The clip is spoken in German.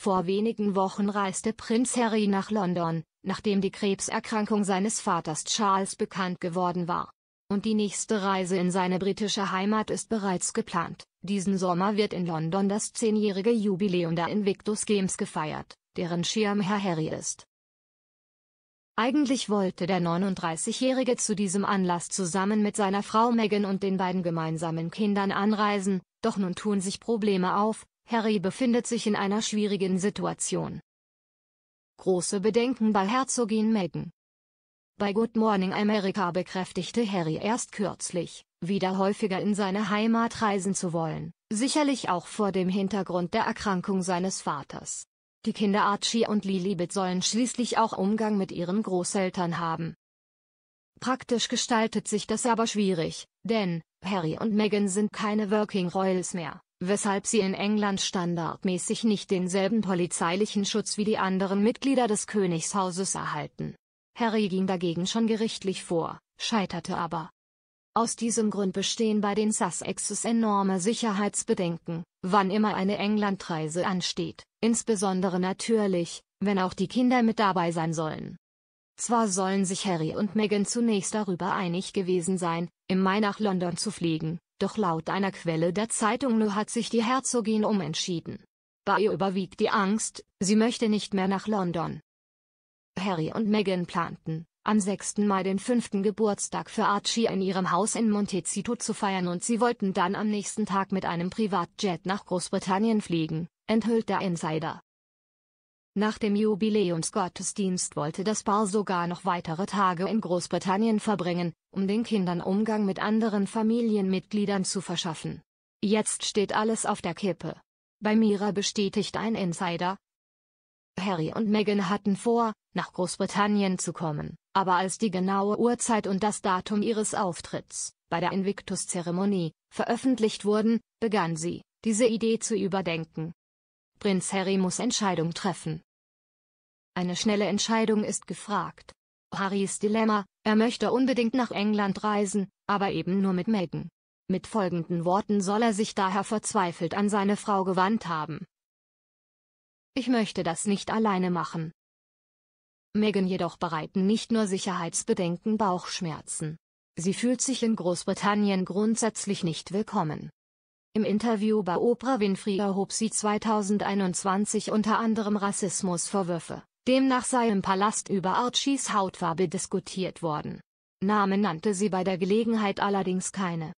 Vor wenigen Wochen reiste Prinz Harry nach London, nachdem die Krebserkrankung seines Vaters Charles bekannt geworden war. Und die nächste Reise in seine britische Heimat ist bereits geplant. Diesen Sommer wird in London das zehnjährige Jubiläum der Invictus Games gefeiert, deren Schirmherr Harry ist. Eigentlich wollte der 39-Jährige zu diesem Anlass zusammen mit seiner Frau Meghan und den beiden gemeinsamen Kindern anreisen, doch nun tun sich Probleme auf, Harry befindet sich in einer schwierigen Situation. Große Bedenken bei Herzogin Meghan. Bei Good Morning America bekräftigte Harry erst kürzlich, wieder häufiger in seine Heimat reisen zu wollen, sicherlich auch vor dem Hintergrund der Erkrankung seines Vaters. Die Kinder Archie und Lilibet sollen schließlich auch Umgang mit ihren Großeltern haben. Praktisch gestaltet sich das aber schwierig, denn Harry und Meghan sind keine Working Royals mehr weshalb sie in England standardmäßig nicht denselben polizeilichen Schutz wie die anderen Mitglieder des Königshauses erhalten. Harry ging dagegen schon gerichtlich vor, scheiterte aber. Aus diesem Grund bestehen bei den Sussexes enorme Sicherheitsbedenken, wann immer eine Englandreise ansteht, insbesondere natürlich, wenn auch die Kinder mit dabei sein sollen. Zwar sollen sich Harry und Meghan zunächst darüber einig gewesen sein, im Mai nach London zu fliegen, doch laut einer Quelle der Zeitung Nö hat sich die Herzogin umentschieden. Bei ihr überwiegt die Angst, sie möchte nicht mehr nach London. Harry und Meghan planten, am 6. Mai den fünften Geburtstag für Archie in ihrem Haus in Montecito zu feiern und sie wollten dann am nächsten Tag mit einem Privatjet nach Großbritannien fliegen, enthüllt der Insider. Nach dem Jubiläumsgottesdienst wollte das Paar sogar noch weitere Tage in Großbritannien verbringen, um den Kindern Umgang mit anderen Familienmitgliedern zu verschaffen. Jetzt steht alles auf der Kippe. Bei Mira bestätigt ein Insider. Harry und Meghan hatten vor, nach Großbritannien zu kommen, aber als die genaue Uhrzeit und das Datum ihres Auftritts bei der Invictus-Zeremonie veröffentlicht wurden, begann sie, diese Idee zu überdenken. Prinz Harry muss Entscheidung treffen. Eine schnelle Entscheidung ist gefragt. Harrys Dilemma, er möchte unbedingt nach England reisen, aber eben nur mit Meghan. Mit folgenden Worten soll er sich daher verzweifelt an seine Frau gewandt haben. Ich möchte das nicht alleine machen. Meghan jedoch bereiten nicht nur Sicherheitsbedenken Bauchschmerzen. Sie fühlt sich in Großbritannien grundsätzlich nicht willkommen. Im Interview bei Oprah Winfrey erhob sie 2021 unter anderem Rassismusvorwürfe, demnach sei im Palast über Archies Hautfarbe diskutiert worden. Namen nannte sie bei der Gelegenheit allerdings keine.